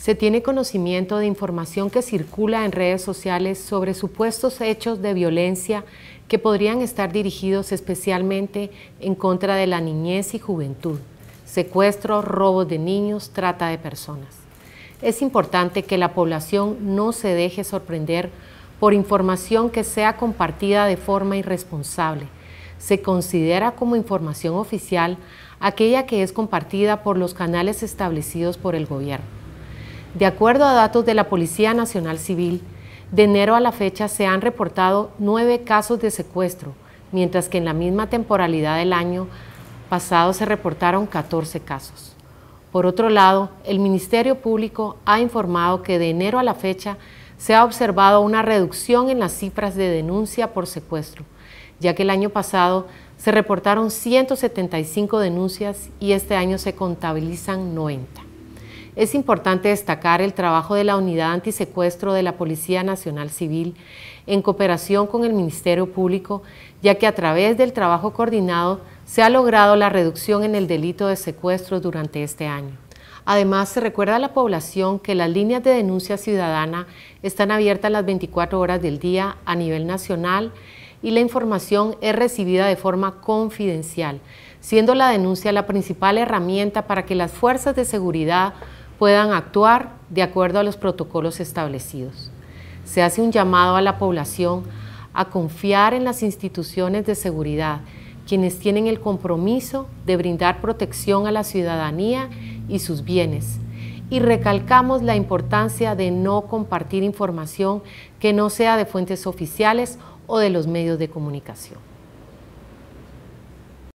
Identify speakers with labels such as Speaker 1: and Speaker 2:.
Speaker 1: se tiene conocimiento de información que circula en redes sociales sobre supuestos hechos de violencia que podrían estar dirigidos especialmente en contra de la niñez y juventud, secuestros, robos de niños, trata de personas. Es importante que la población no se deje sorprender por información que sea compartida de forma irresponsable. Se considera como información oficial aquella que es compartida por los canales establecidos por el gobierno. De acuerdo a datos de la Policía Nacional Civil, de enero a la fecha se han reportado nueve casos de secuestro, mientras que en la misma temporalidad del año pasado se reportaron 14 casos. Por otro lado, el Ministerio Público ha informado que de enero a la fecha se ha observado una reducción en las cifras de denuncia por secuestro, ya que el año pasado se reportaron 175 denuncias y este año se contabilizan 90. Es importante destacar el trabajo de la Unidad Antisecuestro de la Policía Nacional Civil en cooperación con el Ministerio Público, ya que a través del trabajo coordinado se ha logrado la reducción en el delito de secuestro durante este año. Además, se recuerda a la población que las líneas de denuncia ciudadana están abiertas las 24 horas del día a nivel nacional y la información es recibida de forma confidencial, siendo la denuncia la principal herramienta para que las fuerzas de seguridad puedan actuar de acuerdo a los protocolos establecidos. Se hace un llamado a la población a confiar en las instituciones de seguridad, quienes tienen el compromiso de brindar protección a la ciudadanía y sus bienes. Y recalcamos la importancia de no compartir información que no sea de fuentes oficiales o de los medios de comunicación.